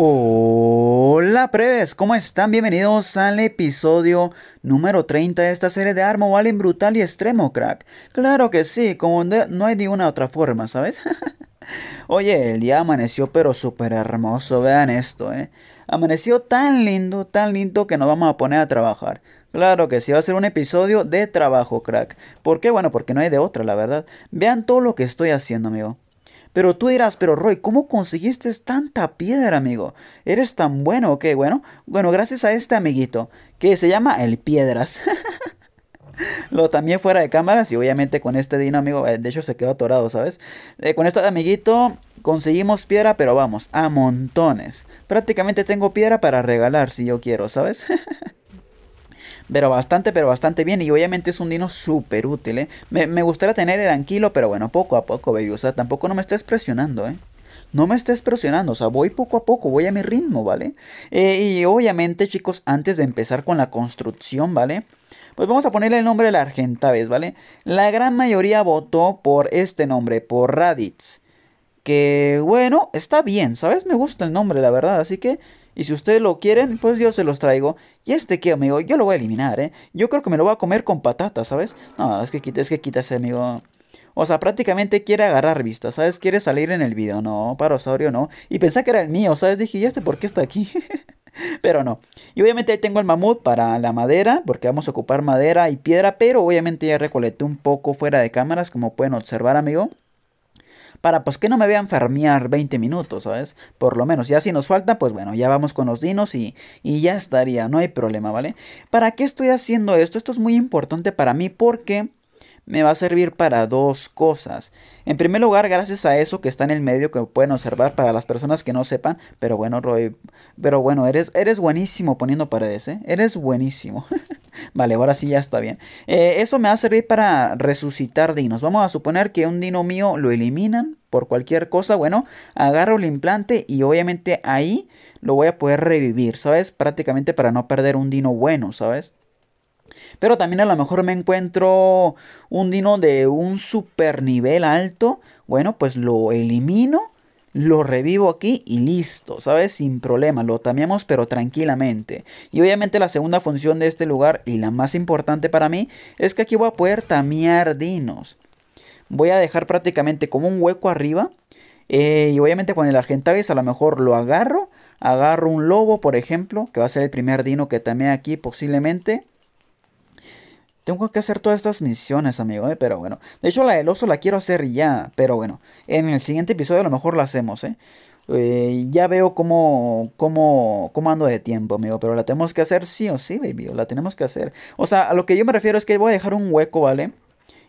Hola Preves, ¿cómo están? Bienvenidos al episodio número 30 de esta serie de Armo Valen Brutal y Extremo Crack. Claro que sí, como no hay ni una otra forma, ¿sabes? Oye, el día amaneció pero súper hermoso, vean esto, ¿eh? Amaneció tan lindo, tan lindo que nos vamos a poner a trabajar. Claro que sí, va a ser un episodio de trabajo, crack. ¿Por qué? Bueno, porque no hay de otra, la verdad. Vean todo lo que estoy haciendo, amigo. Pero tú dirás, pero Roy, ¿cómo conseguiste tanta piedra, amigo? Eres tan bueno, ok, bueno. Bueno, gracias a este amiguito, que se llama el Piedras. Lo también fuera de cámaras y obviamente con este Dino, amigo, eh, de hecho se quedó atorado, ¿sabes? Eh, con este amiguito conseguimos piedra, pero vamos, a montones. Prácticamente tengo piedra para regalar si yo quiero, ¿sabes? pero bastante, pero bastante bien. Y obviamente es un dino súper útil, ¿eh? Me, me, gustaría tener el anquilo, pero bueno, poco a poco, baby. O sea, tampoco no me estés presionando, ¿eh? No me estés presionando, o sea, voy poco a poco, voy a mi ritmo, ¿vale? Eh, y obviamente, chicos, antes de empezar con la construcción, ¿vale? Pues vamos a ponerle el nombre de la vez ¿vale? La gran mayoría votó por este nombre, por Raditz. Que bueno, está bien, ¿sabes? Me gusta el nombre, la verdad. Así que y si ustedes lo quieren, pues yo se los traigo. Y este que, amigo, yo lo voy a eliminar, ¿eh? Yo creo que me lo voy a comer con patatas, ¿sabes? No, es que, es que amigo. O sea, prácticamente quiere agarrar vistas, ¿sabes? Quiere salir en el video, no, para osorio no. Y pensé que era el mío, ¿sabes? Dije, ¿y este por qué está aquí? pero no. Y obviamente ahí tengo el mamut para la madera, porque vamos a ocupar madera y piedra, pero obviamente ya recolecté un poco fuera de cámaras, como pueden observar, amigo para pues que no me vean farmear 20 minutos, ¿sabes? Por lo menos, y así nos falta, pues bueno, ya vamos con los dinos y, y ya estaría, no hay problema, ¿vale? ¿Para qué estoy haciendo esto? Esto es muy importante para mí porque me va a servir para dos cosas. En primer lugar, gracias a eso que está en el medio que pueden observar para las personas que no sepan, pero bueno, Roy, pero bueno, eres, eres buenísimo poniendo paredes, ¿eh? Eres buenísimo. vale, ahora sí ya está bien. Eh, eso me va a servir para resucitar dinos. Vamos a suponer que un dino mío lo eliminan por cualquier cosa, bueno, agarro el implante y obviamente ahí lo voy a poder revivir, ¿sabes? Prácticamente para no perder un dino bueno, ¿sabes? Pero también a lo mejor me encuentro un dino de un super nivel alto. Bueno, pues lo elimino, lo revivo aquí y listo, ¿sabes? Sin problema, lo tameamos pero tranquilamente. Y obviamente la segunda función de este lugar y la más importante para mí es que aquí voy a poder tamear dinos. Voy a dejar prácticamente como un hueco arriba. Eh, y obviamente con el Argentavis a lo mejor lo agarro. Agarro un lobo, por ejemplo, que va a ser el primer dino que tamee aquí posiblemente. Tengo que hacer todas estas misiones, amigo, ¿eh? Pero bueno. De hecho, la del oso la quiero hacer ya. Pero bueno, en el siguiente episodio a lo mejor la hacemos, eh. ¿eh? ya veo cómo, cómo, cómo ando de tiempo, amigo. Pero la tenemos que hacer sí o sí, baby. La tenemos que hacer. O sea, a lo que yo me refiero es que voy a dejar un hueco, ¿vale?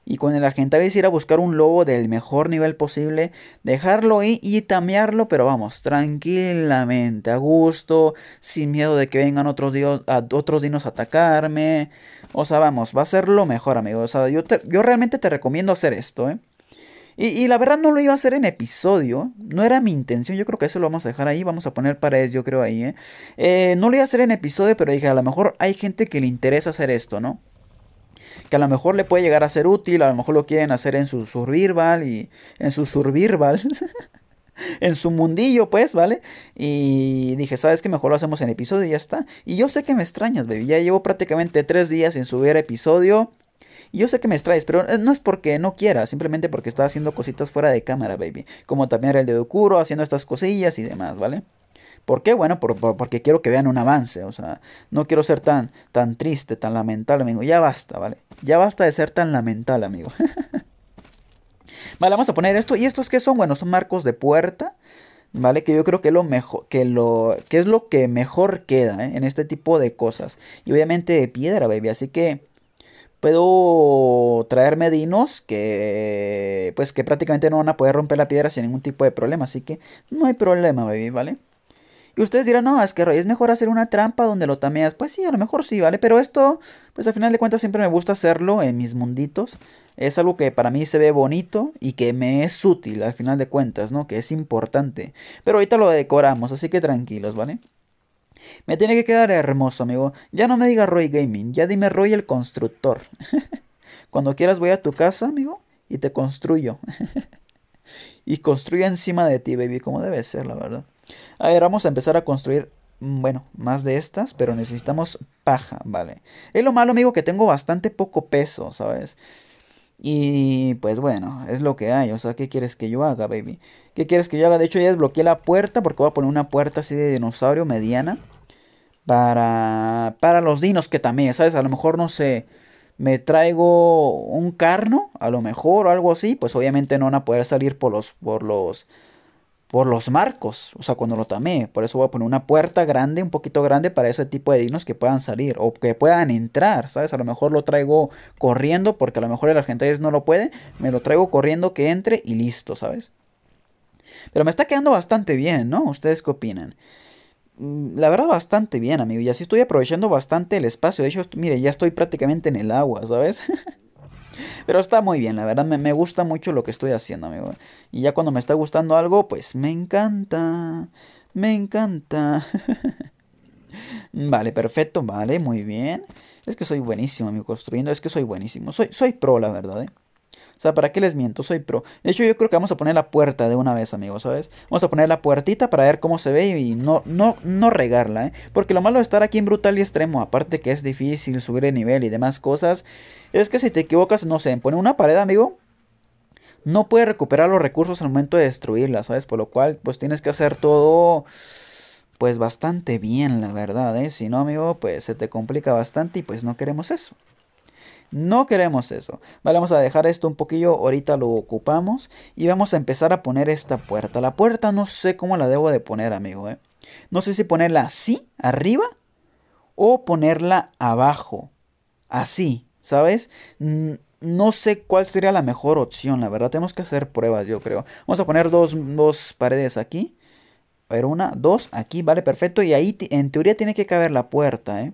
y con el Argentavis ir a buscar un lobo del mejor nivel posible, dejarlo ahí y tamearlo, pero vamos, tranquilamente, a gusto, sin miedo de que vengan otros, otros dinos a atacarme. O sea, vamos, va a ser lo mejor, amigo. O sea, yo, yo realmente te recomiendo hacer esto, ¿eh? Y, la verdad no lo iba a hacer en episodio, no era mi intención, yo creo que eso lo vamos a dejar ahí, vamos a poner paredes, yo creo ahí, ¿eh? ¿eh? No lo iba a hacer en episodio, pero dije, a lo mejor hay gente que le interesa hacer esto, ¿no? Que a lo mejor le puede llegar a ser útil, a lo mejor lo quieren hacer en su survival y en su survival en su mundillo, pues, ¿vale? Y dije, ¿sabes qué? Mejor lo hacemos en episodio y ya está. Y yo sé que me extrañas, baby. Ya llevo prácticamente tres días sin subir episodio. Y yo sé que me extraes, pero eh, no es porque no quiera, simplemente porque estaba haciendo cositas fuera de cámara, baby. Como también era el de Ocuro, haciendo estas cosillas y demás, ¿vale? ¿Por qué? Bueno, porque quiero que vean un avance. O sea, no quiero ser tan, tan triste, tan lamentable, amigo. Ya basta, ¿vale? Ya basta de ser tan lamentable, amigo. Vale, vamos a poner esto. ¿Y estos qué son? Bueno, son marcos de puerta. ¿Vale? Que yo creo que, lo mejor, que, lo, que es lo que mejor queda ¿eh? en este tipo de cosas. Y obviamente de piedra, baby. Así que puedo traer medinos que pues que prácticamente no van a poder romper la piedra sin ningún tipo de problema. Así que no hay problema, baby, ¿vale? Y ustedes dirán, no, es que Roy, es mejor hacer una trampa donde lo tameas. Pues sí, a lo mejor sí, ¿vale? Pero esto, pues al final de cuentas siempre me gusta hacerlo en mis munditos. Es algo que para mí se ve bonito y que me es útil al final de cuentas, ¿no? Que es importante. Pero ahorita lo decoramos, así que tranquilos, ¿vale? Me tiene que quedar hermoso, amigo. Ya no me diga Roy Gaming, ya dime Roy el constructor. Cuando quieras voy a tu casa, amigo, y te construyo. y construyo encima de ti, baby, como debe ser, la verdad. A ver, vamos a empezar a construir, mm, bueno, más de estas, pero necesitamos paja, ¿vale? Es lo malo, amigo, que tengo bastante poco peso, ¿sabes? Y pues bueno, es lo que hay. O sea, ¿qué quieres que yo haga, baby? ¿Qué quieres que yo haga? De hecho, ya desbloqueé la puerta porque voy a poner una puerta así de dinosaurio mediana. Para, para los dinos que también, ¿sabes? A lo mejor, no sé, me traigo un carno, a lo mejor, o algo así. Pues obviamente no van a poder salir por los, por los por los marcos, o sea, cuando lo tamé. Por eso voy a poner una puerta grande, un poquito grande para ese tipo de dinos que puedan salir o que puedan entrar, ¿sabes? A lo mejor lo traigo corriendo porque a lo mejor el argentines no lo puede, me lo traigo corriendo que entre y listo, ¿sabes? Pero me está quedando bastante bien, ¿no? ¿Ustedes qué opinan? Mm, la verdad, bastante bien, amigo. Y así estoy aprovechando bastante el espacio. De hecho, mire, ya estoy prácticamente en el agua, ¿sabes? Pero está muy bien, la verdad me, gusta mucho lo que estoy haciendo, amigo. Y ya cuando me está gustando algo, pues me encanta. Me encanta. vale, perfecto, vale, muy bien. Es que soy buenísimo, amigo, construyendo. Es que soy buenísimo. Soy, soy pro, la verdad, ¿eh? O sea, ¿para qué les miento? Soy pro. De hecho, yo creo que vamos a poner la puerta de una vez, amigos, ¿sabes? Vamos a poner la puertita para ver cómo se ve y no, no, no regarla, ¿eh? Porque lo malo de estar aquí en Brutal y Extremo, aparte que es difícil subir el nivel y demás cosas, es que si te equivocas, no sé, Pone una pared, amigo, no puedes recuperar los recursos al momento de destruirla, ¿sabes? Por lo cual, pues tienes que hacer todo pues bastante bien, la verdad, ¿eh? Si no, amigo, pues se te complica bastante y pues no queremos eso. No queremos eso. Vale, vamos a dejar esto un poquillo, ahorita lo ocupamos y vamos a empezar a poner esta puerta. La puerta no sé cómo la debo de poner, amigo. ¿eh? No sé si ponerla así, arriba, o ponerla abajo. Así, ¿sabes? No sé cuál sería la mejor opción, la verdad. Tenemos que hacer pruebas, yo creo. Vamos a poner dos, dos paredes aquí. A ver, una, dos, aquí, vale, perfecto. Y ahí en teoría tiene que caber la puerta, ¿eh?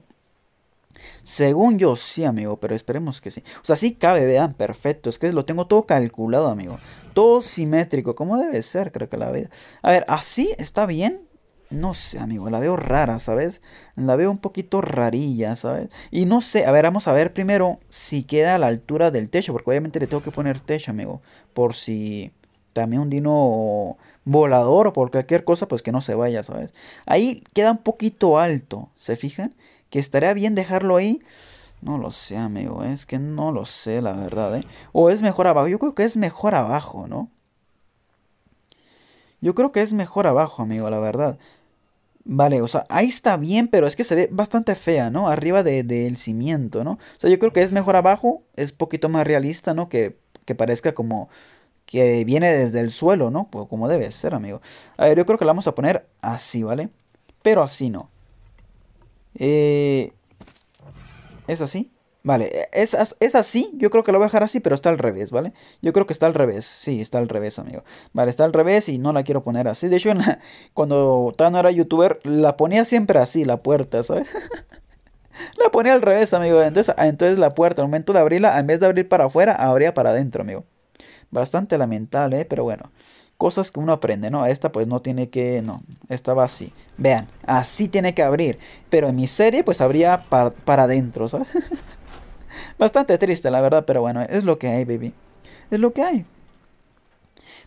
Según yo, sí, amigo, pero esperemos que sí. O sea, sí cabe, vean, perfecto. Es que lo tengo todo calculado, amigo. Todo simétrico, como debe ser, creo que la vida. A ver, ¿así está bien? No sé, amigo, la veo rara, ¿sabes? La veo un poquito rarilla, ¿sabes? Y no sé, a ver, vamos a ver primero si queda a la altura del techo, porque obviamente le tengo que poner techo, amigo. Por si también un dino volador o por cualquier cosa, pues que no se vaya, ¿sabes? Ahí queda un poquito alto, ¿se fijan? que estaría bien dejarlo ahí. No lo sé, amigo, es que no lo sé, la verdad, ¿eh? O es mejor abajo, yo creo que es mejor abajo, ¿no? Yo creo que es mejor abajo, amigo, la verdad. Vale, o sea, ahí está bien, pero es que se ve bastante fea, ¿no? Arriba del de, cimiento, ¿no? O sea, yo creo que es mejor abajo, es poquito más realista, ¿no? Que, parezca como que viene desde el suelo, ¿no? Pues como debe ser, amigo. A ver, yo creo que la vamos a poner así, ¿vale? Pero así no. Eh, ¿Es así? Vale, es, es, así, yo creo que lo voy a dejar así, pero está al revés, ¿vale? Yo creo que está al revés, sí, está al revés, amigo. Vale, está al revés y no la quiero poner así. De hecho, cuando Tano era youtuber, la ponía siempre así, la puerta, ¿sabes? la ponía al revés, amigo. Entonces, ah, entonces la puerta, al momento de abrirla, en vez de abrir para afuera, abría para adentro, amigo. Bastante lamentable, ¿eh? pero bueno cosas que uno aprende, ¿no? Esta pues no tiene que, no, esta va así. Vean, así tiene que abrir. Pero en mi serie pues abría para, adentro, ¿sabes? Bastante triste, la verdad, pero bueno, es lo que hay, baby. Es lo que hay.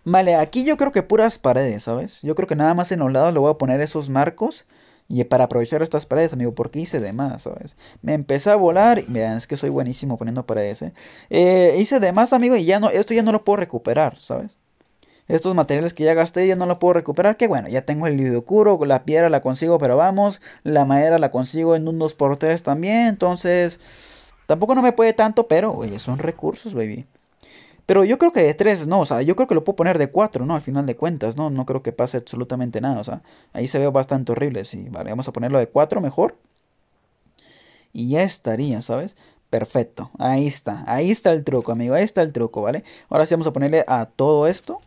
Vale, aquí yo creo que puras paredes, ¿sabes? Yo creo que nada más en los lados le voy a poner esos marcos. Y para aprovechar estas paredes, amigo, porque hice de más, ¿sabes? Me empecé a volar. Vean, es que soy buenísimo poniendo paredes, ¿eh? ¿eh? Hice de más, amigo, y ya no, esto ya no lo puedo recuperar, ¿sabes? estos materiales que ya gasté ya no los puedo recuperar. Que bueno, ya tengo el lidocuro, la piedra la consigo, pero vamos, la madera la consigo en un 2x3 también. Entonces, tampoco no me puede tanto, pero oye, son recursos, baby. Pero yo creo que de 3, no, o sea, yo creo que lo puedo poner de 4, ¿no? Al final de cuentas, ¿no? No creo que pase absolutamente nada, o sea, ahí se ve bastante horrible. Sí, vale, vamos a ponerlo de 4 mejor. Y ya estaría, ¿sabes? Perfecto, ahí está, ahí está el truco, amigo, ahí está el truco, ¿vale? Ahora sí vamos a ponerle a todo esto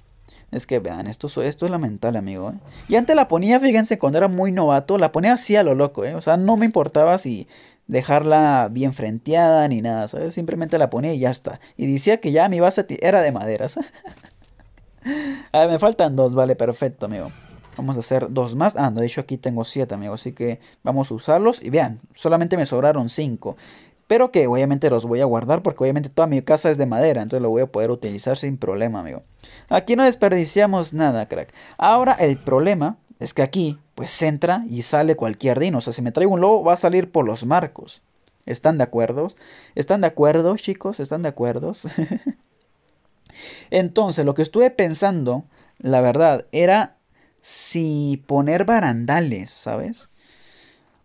es que vean, esto, esto es lamentable, amigo. ¿eh? Y antes la ponía, fíjense, cuando era muy novato, la ponía así a lo loco, ¿eh? O sea, no me importaba si dejarla bien frenteada ni nada, ¿sabes? Simplemente la ponía y ya está. Y decía que ya mi base era de maderas. a ver, me faltan dos, vale, perfecto, amigo. Vamos a hacer dos más. Ah, no, de hecho aquí tengo siete, amigo. Así que vamos a usarlos. Y vean, solamente me sobraron cinco. Pero que obviamente los voy a guardar porque obviamente toda mi casa es de madera, entonces lo voy a poder utilizar sin problema, amigo. Aquí no desperdiciamos nada, crack. Ahora el problema es que aquí pues entra y sale cualquier dino. O sea, si me traigo un lobo va a salir por los marcos. ¿Están de acuerdo? ¿Están de acuerdo, chicos? ¿Están de acuerdo? Entonces, lo que estuve pensando, la verdad, era si poner barandales, ¿sabes?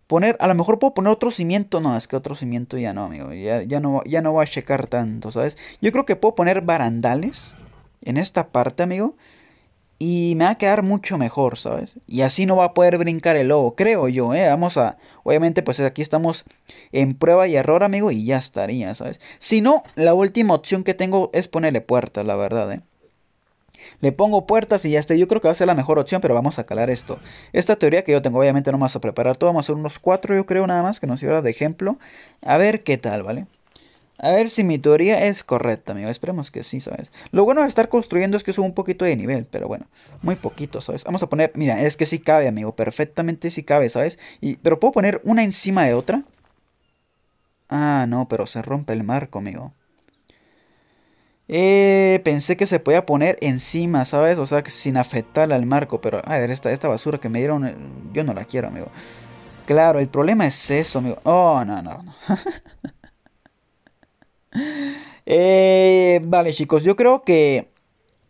poner, a lo mejor puedo poner otro cimiento, no, es que otro cimiento ya no, amigo, ya, ya, no, ya no voy a checar tanto, ¿sabes? Yo creo que puedo poner barandales en esta parte, amigo, y me va a quedar mucho mejor, ¿sabes? Y así no va a poder brincar el lobo, creo yo, ¿eh? Vamos a, obviamente, pues aquí estamos en prueba y error, amigo, y ya estaría, ¿sabes? Si no, la última opción que tengo es ponerle puertas, la verdad, ¿eh? Le pongo puertas y ya está. Yo creo que va a ser la mejor opción, pero vamos a calar esto. Esta teoría que yo tengo, obviamente no vamos a preparar todo. Vamos a hacer unos cuatro, yo creo, nada más, que nos sirva de ejemplo. A ver qué tal, ¿vale? A ver si mi teoría es correcta, amigo. Esperemos que sí, ¿sabes? Lo bueno de estar construyendo es que subo un poquito de nivel, pero bueno, muy poquito, ¿sabes? Vamos a poner, mira, es que sí cabe, amigo, perfectamente sí cabe, ¿sabes? Y, pero puedo poner una encima de otra. Ah, no, pero se rompe el marco, amigo. Eh, pensé que se podía poner encima, ¿sabes? O sea, sin afectar al marco. Pero, a ver, esta, basura que me dieron, eh, yo no la quiero, amigo. Claro, el problema es eso, amigo. Oh, no, no, no. Eh, vale, chicos, yo creo que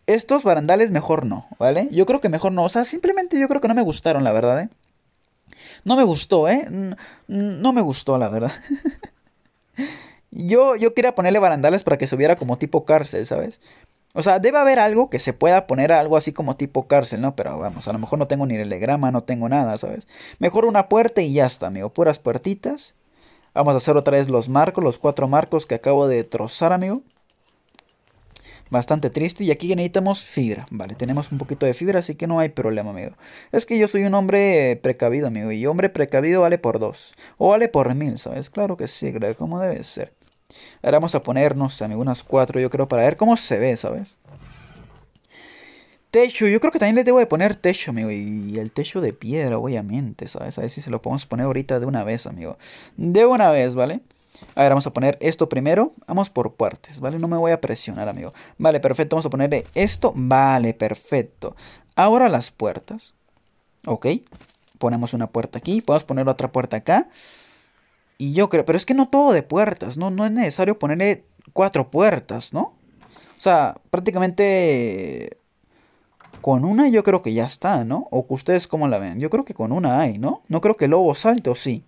estos barandales mejor no, ¿vale? Yo creo que mejor no. O sea, simplemente yo creo que no me gustaron, la verdad, ¿eh? No me gustó, ¿eh? No me gustó, la verdad. Yo, yo quería ponerle barandales para que se como tipo cárcel, ¿sabes? O sea, debe haber algo que se pueda poner algo así como tipo cárcel, ¿no? Pero vamos, a lo mejor no tengo ni el telegrama, no tengo nada, ¿sabes? Mejor una puerta y ya está, amigo. Puras puertitas. Vamos a hacer otra vez los marcos, los cuatro marcos que acabo de trozar, amigo. Bastante triste. Y aquí necesitamos fibra. Vale, tenemos un poquito de fibra, así que no hay problema, amigo. Es que yo soy un hombre precavido, amigo. Y hombre precavido vale por dos. O vale por mil, ¿sabes? Claro que sí, creo, como debe ser. Ahora vamos a ponernos, amigo unas cuatro, yo creo, para ver cómo se ve, ¿sabes? Techo, yo creo que también le debo de poner techo, amigo. Y el techo de piedra, obviamente, ¿sabes? A ver si se lo podemos poner ahorita de una vez, amigo. De una vez, ¿vale? A ver, vamos a poner esto primero. Vamos por partes, ¿vale? No me voy a presionar, amigo. Vale, perfecto. Vamos a ponerle esto. Vale, perfecto. Ahora las puertas. Ok. Ponemos una puerta aquí. Podemos poner otra puerta acá. Y yo creo, pero es que no todo de puertas, ¿no? No es necesario ponerle cuatro puertas, ¿no? O sea, prácticamente con una yo creo que ya está, ¿no? O que ustedes cómo la ven. Yo creo que con una hay, ¿no? No creo que el lobo salte o sí.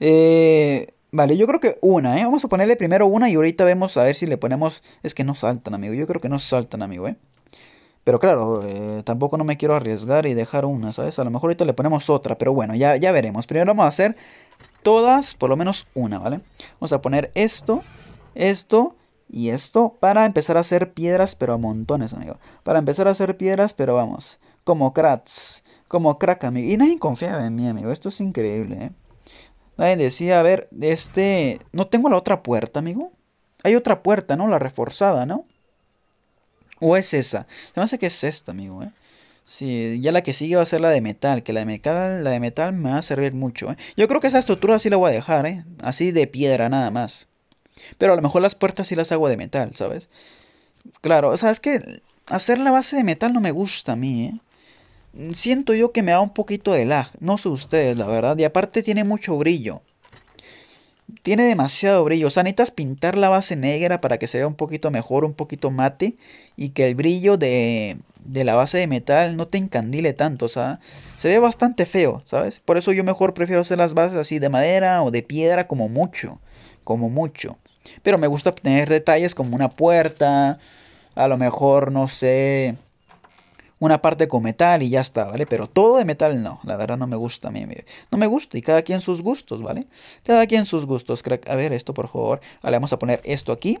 Eh, vale, yo creo que una, ¿eh? Vamos a ponerle primero una y ahorita vemos a ver si le ponemos... Es que no saltan, amigo. Yo creo que no saltan, amigo, ¿eh? Pero claro, eh, tampoco no me quiero arriesgar y dejar una, ¿sabes? A lo mejor ahorita le ponemos otra, pero bueno, ya, ya veremos. Primero vamos a hacer todas, por lo menos una, ¿vale? Vamos a poner esto, esto y esto para empezar a hacer piedras, pero a montones, amigo. Para empezar a hacer piedras, pero vamos, como crats, como crack, amigo. Y nadie confiaba en mí, amigo. Esto es increíble, ¿eh? Nadie decía, a ver, este... No tengo la otra puerta, amigo. Hay otra puerta, ¿no? La reforzada, ¿no? ¿O es esa? Se me hace que es esta, amigo, ¿eh? Sí, ya la que sigue va a ser la de metal, que la de metal, la de metal me va a servir mucho, ¿eh? Yo creo que esa estructura sí la voy a dejar, ¿eh? Así de piedra nada más. Pero a lo mejor las puertas sí las hago de metal, ¿sabes? Claro, o sea, es que hacer la base de metal no me gusta a mí, ¿eh? Siento yo que me da un poquito de lag, no sé ustedes, la verdad, y aparte tiene mucho brillo tiene demasiado brillo. O sea, necesitas pintar la base negra para que se vea un poquito mejor, un poquito mate. Y que el brillo de, de la base de metal no te encandile tanto. O sea, se ve bastante feo, ¿sabes? Por eso yo mejor prefiero hacer las bases así de madera o de piedra como mucho. Como mucho. Pero me gusta tener detalles como una puerta. A lo mejor, no sé una parte con metal y ya está, ¿vale? Pero todo de metal no, la verdad no me gusta a mí. No me gusta y cada quien sus gustos, ¿vale? Cada quien sus gustos, crack. A ver, esto por favor. Vale, vamos a poner esto aquí.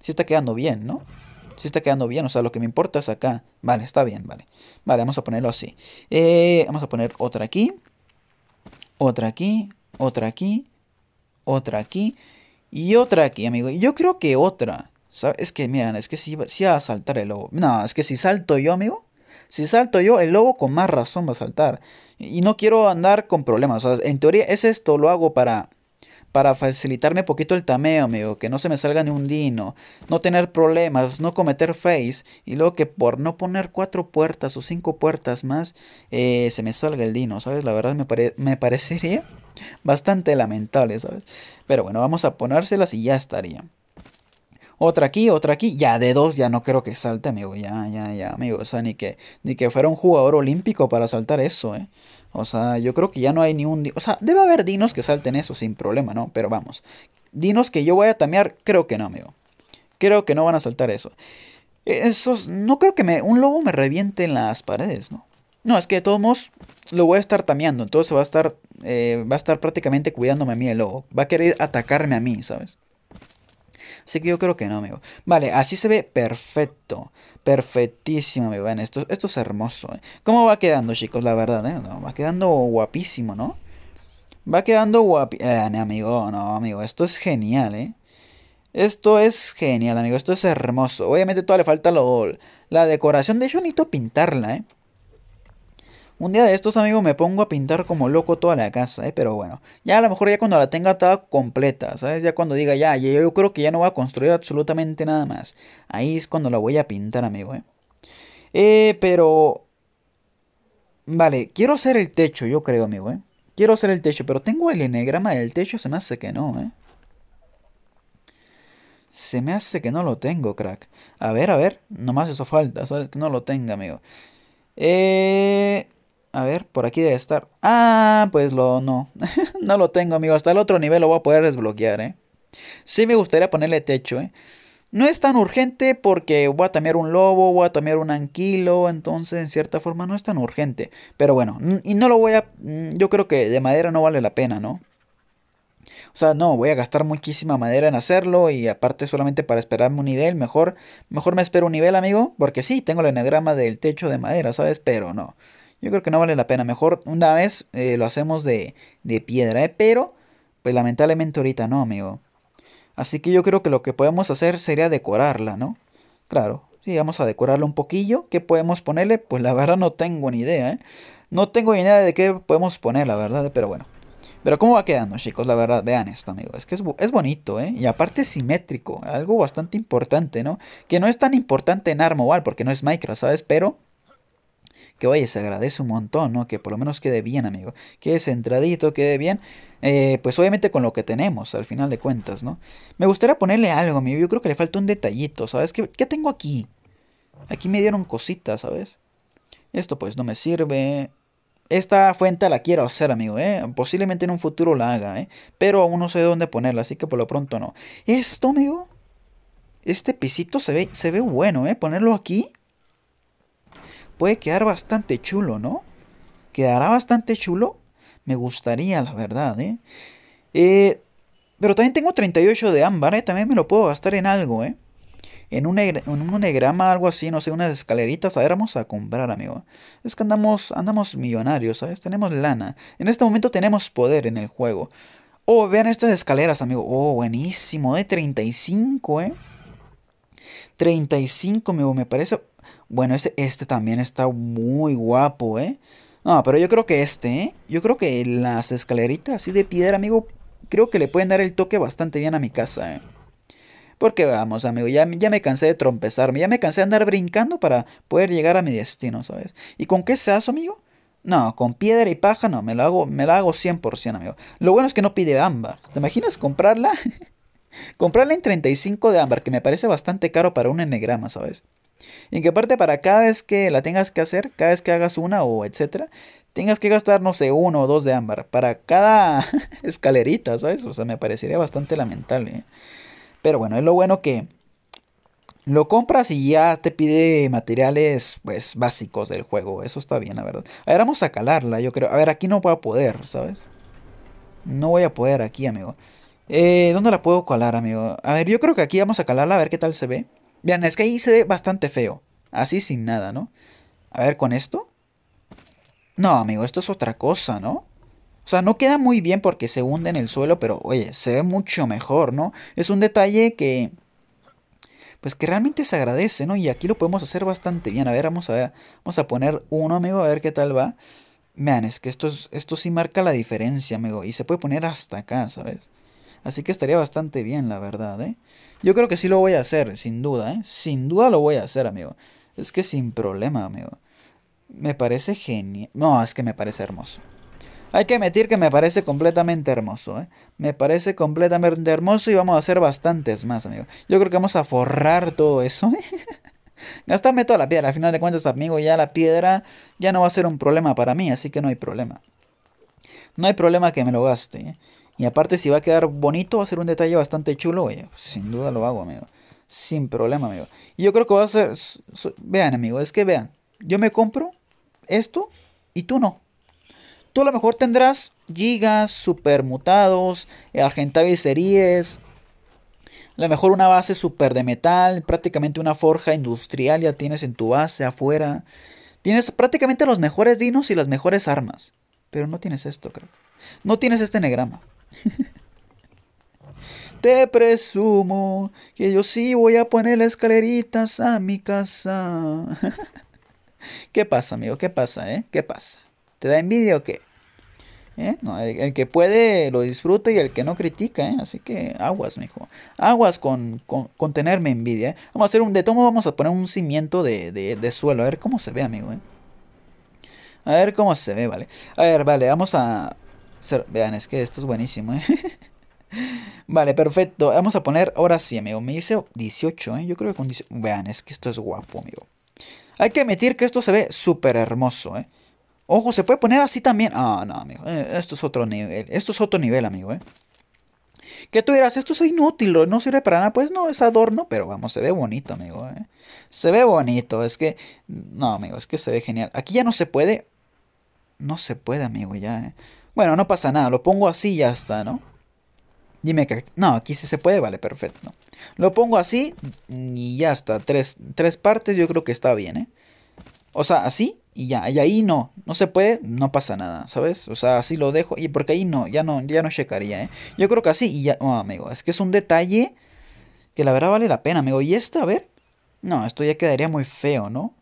Si está quedando bien, ¿no? Si está quedando bien, o sea, lo que me importa es acá. Vale, está bien, vale. Vale, vamos a ponerlo así. Eh, vamos a poner otra aquí. Otra aquí. Otra aquí. Otra aquí. Y otra aquí, amigo. Yo creo que otra. Es que, miren, es que si, si va a saltar el lobo. No, es que si salto yo, amigo. Si salto yo, el lobo con más razón va a saltar. Y no quiero andar con problemas. en teoría es esto, lo hago para, para facilitarme poquito el tameo, amigo. Que no se me salga ni un dino. No tener problemas, no cometer face. Y luego que por no poner cuatro puertas o cinco puertas más, eh, se me salga el dino, ¿sabes? La verdad me, me parecería bastante lamentable, ¿sabes? Pero bueno, vamos a ponérselas y ya estaría otra aquí, otra aquí. Ya de dos ya no creo que salte, amigo. Ya, ya, ya, amigo. O sea, ni que, ni que fuera un jugador olímpico para saltar eso, ¿eh? O sea, yo creo que ya no hay ni un... O sea, debe haber dinos que salten eso sin problema, ¿no? Pero vamos. Dinos que yo voy a tamear, creo que no, amigo. Creo que no van a saltar eso. Esos, no creo que me, un lobo me reviente en las paredes, ¿no? No, es que de todos modos lo voy a estar tameando, entonces va a estar, eh, va a estar prácticamente cuidándome a mí el lobo. Va a querer atacarme a mí, ¿sabes? Así que yo creo que no, amigo. Vale, así se ve perfecto. Perfectísimo, amigo. Ven, esto, esto es hermoso. ¿eh? ¿Cómo va quedando, chicos? La verdad, ¿eh? va quedando guapísimo, ¿no? Va quedando guapísimo. Eh, amigo, no, amigo. Esto es genial, ¿eh? Esto es genial, amigo. Esto es hermoso. Obviamente todavía le falta lo, la decoración. De hecho, necesito pintarla, ¿eh? Un día de estos, amigo, me pongo a pintar como loco toda la casa, ¿eh? Pero bueno, ya a lo mejor ya cuando la tenga toda completa, ¿sabes? Ya cuando diga, ya, ya, yo creo que ya no voy a construir absolutamente nada más. Ahí es cuando la voy a pintar, amigo, ¿eh? Eh, pero... Vale, quiero hacer el techo, yo creo, amigo, ¿eh? Quiero hacer el techo, pero tengo el enegrama del techo, se me hace que no, ¿eh? Se me hace que no lo tengo, crack. A ver, a ver, nomás eso falta, ¿sabes? Que no lo tenga, amigo. Eh... A ver, por aquí debe estar. Ah, pues lo no. no lo tengo, amigo. Hasta el otro nivel lo voy a poder desbloquear, ¿eh? Sí me gustaría ponerle techo, ¿eh? No es tan urgente porque voy a tamear un lobo, voy a tamear un anquilo, entonces en cierta forma no es tan urgente. Pero bueno, y no lo voy a... Yo creo que de madera no vale la pena, ¿no? O sea, no, voy a gastar muchísima madera en hacerlo y aparte solamente para esperarme un nivel, mejor, mejor me espero un nivel, amigo, porque sí, tengo el enagrama del techo de madera, ¿sabes? Pero no. Yo creo que no vale la pena. Mejor una vez eh, lo hacemos de, de piedra, ¿eh? Pero, pues lamentablemente ahorita no, amigo. Así que yo creo que lo que podemos hacer sería decorarla, ¿no? Claro, sí, vamos a decorarla un poquillo. ¿Qué podemos ponerle? Pues la verdad no tengo ni idea, ¿eh? No tengo ni idea de qué podemos poner, la verdad, pero bueno. Pero cómo va quedando, chicos, la verdad, vean esto, amigo. Es que es, bonito, ¿eh? Y aparte es simétrico, algo bastante importante, ¿no? Que no es tan importante en Armoval, porque no es Minecraft, ¿sabes? Pero que oye, se agradece un montón, ¿no? Que por lo menos quede bien, amigo. Quede centradito, quede bien. Eh, pues obviamente con lo que tenemos, al final de cuentas, ¿no? Me gustaría ponerle algo, amigo. Yo creo que le falta un detallito, ¿sabes? ¿Qué, tengo aquí? Aquí me dieron cositas, ¿sabes? Esto pues no me sirve. Esta fuente la quiero hacer, amigo, ¿eh? Posiblemente en un futuro la haga, ¿eh? Pero aún no sé dónde ponerla, así que por lo pronto no. Esto, amigo. Este pisito se ve, se ve bueno, ¿eh? Ponerlo aquí puede quedar bastante chulo, ¿no? Quedará bastante chulo. Me gustaría, la verdad, ¿eh? eh pero también tengo 38 de ámbar, ¿eh? También me lo puedo gastar en algo, ¿eh? En un, en algo así, no sé, unas escaleritas. A ver, vamos a comprar, amigo. Es que andamos, andamos millonarios, ¿sabes? Tenemos lana. En este momento tenemos poder en el juego. Oh, vean estas escaleras, amigo. Oh, buenísimo, de 35, ¿eh? 35, ¿eh? amigo, me parece bueno, este, también está muy guapo, ¿eh? No, pero yo creo que este, ¿eh? Yo creo que las escaleritas así de piedra, amigo, creo que le pueden dar el toque bastante bien a mi casa, ¿eh? Porque vamos, amigo, ya, ya me cansé de trompezarme, ya me cansé de andar brincando para poder llegar a mi destino, ¿sabes? ¿Y con qué se hace, amigo? No, con piedra y paja no, me lo hago, me la hago 100%, amigo. Lo bueno es que no pide ámbar. ¿Te imaginas comprarla? comprarla en 35 de ámbar, que me parece bastante caro para un enegrama, ¿sabes? en que aparte para cada vez que la tengas que hacer, cada vez que hagas una o etcétera, tengas que gastar, no sé, uno o dos de ámbar para cada escalerita, ¿sabes? O sea, me parecería bastante lamentable. ¿eh? Pero bueno, es lo bueno que lo compras y ya te pide materiales, pues, básicos del juego. Eso está bien, la verdad. A ver, vamos a calarla, yo creo. A ver, aquí no voy a poder, ¿sabes? No voy a poder aquí, amigo. Eh, ¿Dónde la puedo calar, amigo? A ver, yo creo que aquí vamos a calarla, a ver qué tal se ve. Vean, es que ahí se ve bastante feo. Así sin nada, ¿no? A ver, ¿con esto? No, amigo, esto es otra cosa, ¿no? O sea, no queda muy bien porque se hunde en el suelo, pero oye, se ve mucho mejor, ¿no? Es un detalle que... Pues que realmente se agradece, ¿no? Y aquí lo podemos hacer bastante bien. A ver, vamos a, ver, vamos a poner uno, amigo, a ver qué tal va. Vean, es que esto, esto sí marca la diferencia, amigo. Y se puede poner hasta acá, ¿sabes? Así que estaría bastante bien, la verdad, ¿eh? Yo creo que sí lo voy a hacer, sin duda, ¿eh? Sin duda lo voy a hacer, amigo. Es que sin problema, amigo. Me parece genial. No, es que me parece hermoso. Hay que admitir que me parece completamente hermoso, ¿eh? Me parece completamente hermoso y vamos a hacer bastantes más, amigo. Yo creo que vamos a forrar todo eso. ¿eh? Gastarme toda la piedra. Al final de cuentas, amigo, ya la piedra ya no va a ser un problema para mí, así que no hay problema. No hay problema que me lo gaste. ¿eh? Y aparte, si va a quedar bonito, va a ser un detalle bastante chulo, oye. Sin duda lo hago, amigo. Sin problema, amigo. Y yo creo que va a ser. Vean, amigo, es que vean. Yo me compro esto y tú no. Tú a lo mejor tendrás gigas, supermutados, eh, argentavis series. A lo mejor una base super de metal, prácticamente una forja industrial ya tienes en tu base afuera. Tienes prácticamente los mejores dinos y las mejores armas. Pero no tienes esto, creo. No tienes este negrama. Te presumo que yo sí voy a poner escaleritas a mi casa. ¿Qué pasa, amigo? ¿Qué pasa, eh? ¿Qué pasa? ¿Te da envidia o qué? ¿Eh? el, que puede lo disfruta y el que no critica, ¿eh? Así que aguas, mijo. Aguas con, con, tenerme envidia, ¿eh? Vamos a hacer un... De tomo vamos a poner un cimiento de, suelo. A ver cómo se ve, amigo, A ver cómo se ve, vale. A ver, vale, vamos a... Vean, es que esto es buenísimo, ¿eh? Vale, perfecto. Vamos a poner ahora sí, amigo. Me dice 18, ¿eh? Yo creo que con 18... Vean, es que esto es guapo, amigo. Hay que admitir que esto se ve súper hermoso, ¿eh? Ojo, se puede poner así también. Ah, no, amigo. Eh, esto es otro nivel. Esto es otro nivel, amigo, ¿eh? Que tú dirás, esto es inútil, no sirve para nada. Pues no, es adorno, pero vamos, se ve bonito, amigo. ¿eh? Se ve bonito, es que... No, amigo, es que se ve genial. Aquí ya no se puede. No se puede, amigo, ya. ¿eh? Bueno, no pasa nada, lo pongo así y ya está, ¿no? Dime que... No, aquí sí se puede, vale, perfecto. Lo pongo así y ya está. Tres, tres partes yo creo que está bien, ¿eh? O sea, así y ya. Y ahí no. No se puede, no pasa nada, ¿sabes? O sea, así lo dejo. Y porque ahí no, ya no, ya no checaría, ¿eh? Yo creo que así y ya... No, amigo, es que es un detalle que la verdad vale la pena, amigo. Y esta, a ver. No, esto ya quedaría muy feo, ¿no?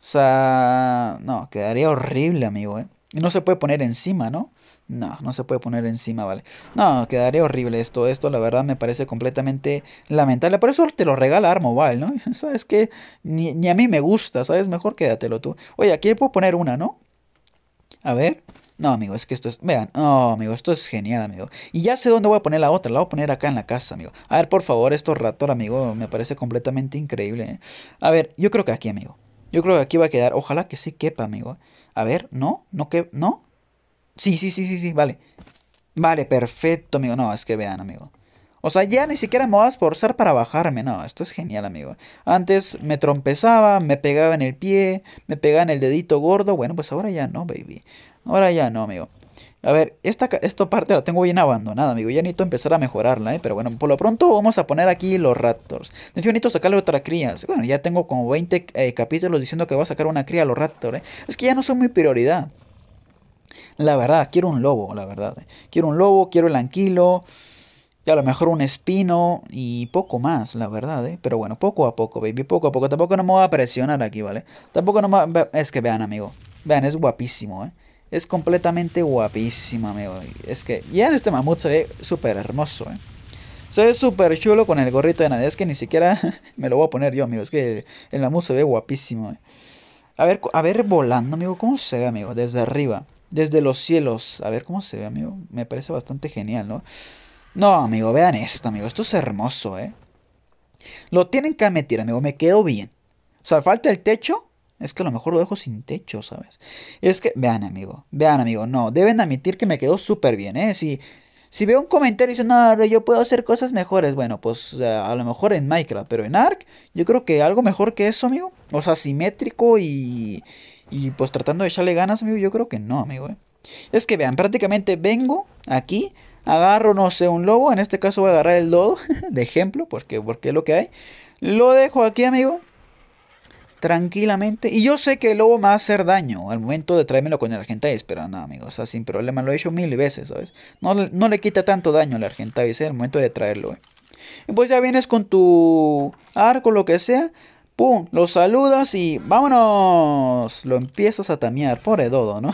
O sea, no, quedaría horrible, amigo, ¿eh? No se puede poner encima, ¿no? No, no se puede poner encima, ¿vale? No, quedaría horrible esto. Esto, la verdad, me parece completamente lamentable. Por eso te lo regala Armobile, ¿no? ¿Sabes que ni, a mí me gusta, ¿sabes? Mejor quédatelo tú. Oye, aquí puedo poner una, ¿no? A ver. No, amigo, es que esto es... Vean, no, amigo, esto es genial, amigo. Y ya sé dónde voy a poner la otra. La voy a poner acá en la casa, amigo. A ver, por favor, esto rator, amigo, me parece completamente increíble. ¿eh? A ver, yo creo que aquí, amigo. Yo creo que aquí va a quedar. Ojalá que sí quepa, amigo. A ver, ¿no? ¿No que ¿No? Sí, sí, sí, sí, sí, vale. Vale, perfecto, amigo. No, es que vean, amigo. O sea, ya ni siquiera me voy a esforzar para bajarme. No, esto es genial, amigo. Antes me trompezaba, me pegaba en el pie, me pegaba en el dedito gordo. Bueno, pues ahora ya no, baby. Ahora ya no, amigo. A ver, esta, parte la tengo bien abandonada, amigo. Ya necesito empezar a mejorarla, ¿eh? Pero bueno, por lo pronto vamos a poner aquí los Raptors. De hecho, necesito sacarle otra cría. Bueno, ya tengo como 20 eh, capítulos diciendo que voy a sacar una cría a los Raptors, ¿eh? Es que ya no son mi prioridad. La verdad, quiero un lobo, la verdad. ¿eh? Quiero un lobo, quiero el anquilo. ya a lo mejor un espino y poco más, la verdad, ¿eh? Pero bueno, poco a poco, baby, poco a poco. Tampoco no me voy a presionar aquí, ¿vale? Tampoco no me a... Es que vean, amigo. Vean, es guapísimo, ¿eh? Es completamente guapísimo, amigo. Es que ya en este mamut se ve súper hermoso, ¿eh? Se ve súper chulo con el gorrito de nadie. Es que ni siquiera me lo voy a poner yo, amigo. Es que el mamut se ve guapísimo, ¿eh? A ver, a ver, volando, amigo. ¿Cómo se ve, amigo? Desde arriba. Desde los cielos. A ver cómo se ve, amigo. Me parece bastante genial, ¿no? No, amigo, vean esto, amigo. Esto es hermoso, ¿eh? Lo tienen que meter, amigo. Me quedo bien. O sea, falta el techo es que a lo mejor lo dejo sin techo, ¿sabes? Es que, vean, amigo, vean, amigo, no, deben admitir que me quedó súper bien, ¿eh? Si, si veo un comentario y dicen, no, yo puedo hacer cosas mejores, bueno, pues eh, a lo mejor en Minecraft, pero en Ark, yo creo que algo mejor que eso, amigo. O sea, simétrico y, y pues tratando de echarle ganas, amigo, yo creo que no, amigo, ¿eh? Es que vean, prácticamente vengo aquí, agarro, no sé, un lobo, en este caso voy a agarrar el lodo, de ejemplo, porque, porque es lo que hay. Lo dejo aquí, amigo tranquilamente. Y yo sé que el lobo me va a hacer daño al momento de traérmelo con el Argentavis, pero nada, no, amigos, o sea, sin problema, lo he hecho mil veces, ¿sabes? No, no le quita tanto daño al Argentavis eh, al momento de traerlo, ¿eh? pues ya vienes con tu arco, lo que sea, pum, lo saludas y vámonos. Lo empiezas a tamear, pobre Dodo, ¿no?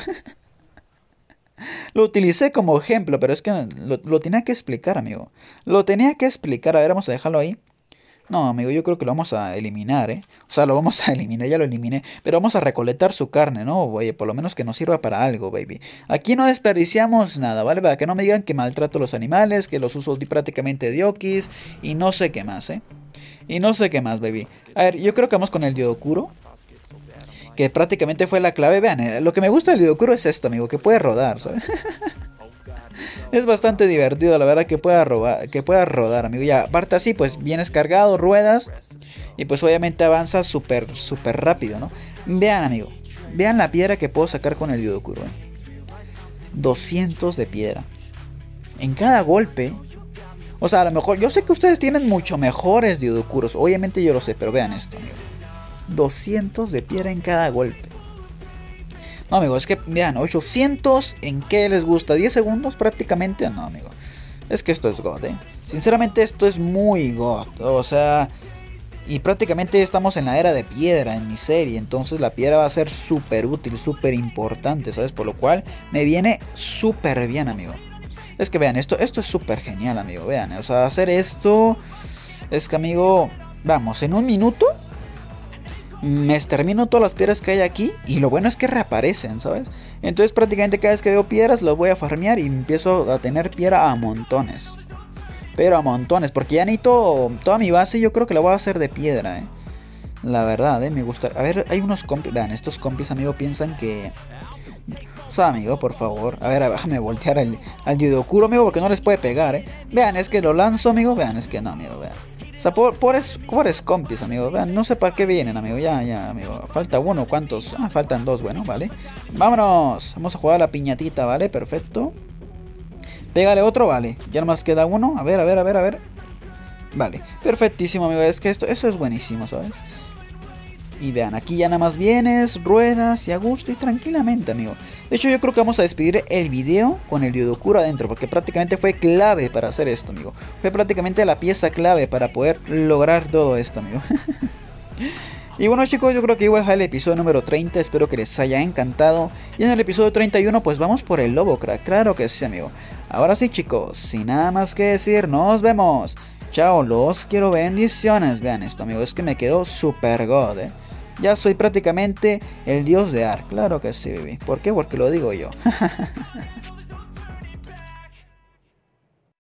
lo utilicé como ejemplo, pero es que lo tenía que explicar, amigo. Lo tenía que explicar, a ver, vamos a dejarlo ahí. No, amigo, yo creo que lo vamos a eliminar, ¿eh? O sea, lo vamos a eliminar, ya lo eliminé. Pero vamos a recolectar su carne, ¿no? Oye, por lo menos que nos sirva para algo, baby. Aquí no desperdiciamos nada, ¿vale? Para que no me digan que maltrato los animales, que los uso prácticamente de y no sé qué más, ¿eh? Y no sé qué más, baby. A ver, yo creo que vamos con el Diodocuro. Que prácticamente fue la clave. Vean, eh, lo que me gusta del Diodocuro es esto, amigo, que puede rodar, ¿sabes? Es bastante divertido, la verdad, que pueda, robar, que pueda rodar, amigo. Ya, aparte así, pues vienes cargado, ruedas. Y pues obviamente avanza súper, súper rápido, ¿no? Vean, amigo. Vean la piedra que puedo sacar con el Yudokuro. 200 de piedra. En cada golpe. O sea, a lo mejor. Yo sé que ustedes tienen mucho mejores Yudokuros. Obviamente yo lo sé, pero vean esto, amigo. 200 de piedra en cada golpe. No, amigo, es que vean, 800 en qué les gusta, 10 segundos prácticamente. No, amigo, es que esto es God, eh. Sinceramente, esto es muy God. O sea, y prácticamente estamos en la era de piedra en mi serie. Entonces la piedra va a ser súper útil, súper importante, ¿sabes? Por lo cual me viene súper bien, amigo. Es que vean, esto, esto es súper genial, amigo. Vean, o sea, hacer esto es que, amigo, vamos, en un minuto me extermino todas las piedras que hay aquí y lo bueno es que reaparecen, ¿sabes? Entonces prácticamente cada vez que veo piedras las voy a farmear y empiezo a tener piedra a montones. Pero a montones, porque ya necesito toda mi base yo creo que la voy a hacer de piedra, ¿eh? La verdad, ¿eh? Me gusta... A ver, hay unos compis... Vean, estos compis, amigo, piensan que... O sea, amigo, por favor. A ver, déjame voltear al, al Yudokuro, amigo, porque no les puede pegar, ¿eh? Vean, es que lo lanzo, amigo. Vean, es que no, amigo, vean. O sea, por, pobres, compis, amigo. No sé para qué vienen, amigo. Ya, ya, amigo. Falta uno, ¿cuántos? Ah, faltan dos, bueno, vale. Vámonos. Vamos a jugar a la piñatita, ¿vale? Perfecto. Pégale otro, vale. Ya nomás queda uno. A ver, a ver, a ver, a ver. Vale. Perfectísimo, amigo. Es que esto, eso es buenísimo, ¿sabes? Y vean, aquí ya nada más vienes, ruedas y a gusto y tranquilamente, amigo. De hecho, yo creo que vamos a despedir el video con el Yodokuro adentro, porque prácticamente fue clave para hacer esto, amigo. Fue prácticamente la pieza clave para poder lograr todo esto, amigo. Y bueno chicos, yo creo que iba a dejar el episodio número 30, espero que les haya encantado. Y en el episodio 31 pues vamos por el Lobo Crack, claro que sí amigo. Ahora sí chicos, sin nada más que decir, nos vemos. Chao, los quiero bendiciones. Vean esto, amigo, es que me quedo super god, eh. Ya soy prácticamente el dios de Ar. Claro que sí, baby. ¿Por qué? Porque lo digo yo.